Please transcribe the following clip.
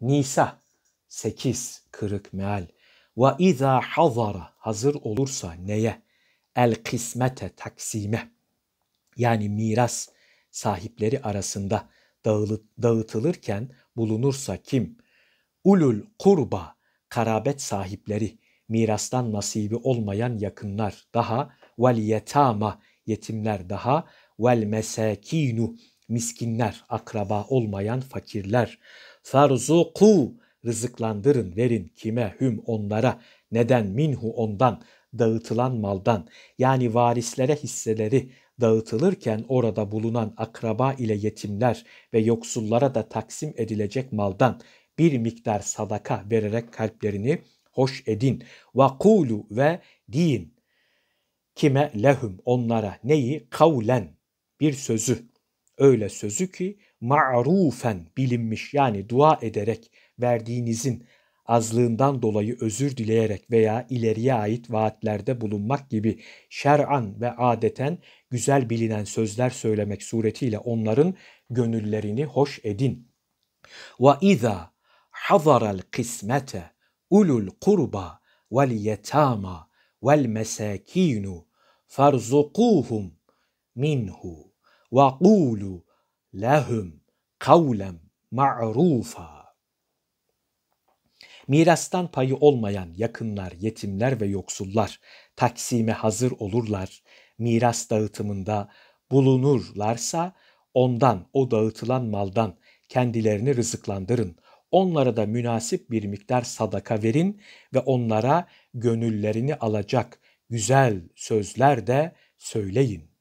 Nisa 8 kırık meal. Ve izâ hazara hazır olursa neye? El kısmete taksime. Yani miras sahipleri arasında dağıtılırken bulunursa kim? Ulul kurba karabet sahipleri mirastan nasibi olmayan yakınlar daha vel yetama yetimler daha vel mesakinu miskinler, akraba olmayan fakirler. Farzuku rızıklandırın, verin kime hüm onlara. Neden minhu ondan dağıtılan maldan yani varislere hisseleri dağıtılırken orada bulunan akraba ile yetimler ve yoksullara da taksim edilecek maldan bir miktar sadaka vererek kalplerini hoş edin. Ve kulu ve din kime lehum onlara neyi kavlen bir sözü öyle sözü ki ma'rufen bilinmiş yani dua ederek verdiğinizin azlığından dolayı özür dileyerek veya ileriye ait vaatlerde bulunmak gibi şer'an ve adeten güzel bilinen sözler söylemek suretiyle onların gönüllerini hoş edin. Ve iza hazaral kısmete ulul kurba vel yetama vel mesakinu farzuquhum minhu وَقُولُوا لَهُمْ قَوْلًا مَعْرُوفًا Mirastan payı olmayan yakınlar, yetimler ve yoksullar taksime hazır olurlar, miras dağıtımında bulunurlarsa ondan, o dağıtılan maldan kendilerini rızıklandırın. Onlara da münasip bir miktar sadaka verin ve onlara gönüllerini alacak güzel sözler de söyleyin.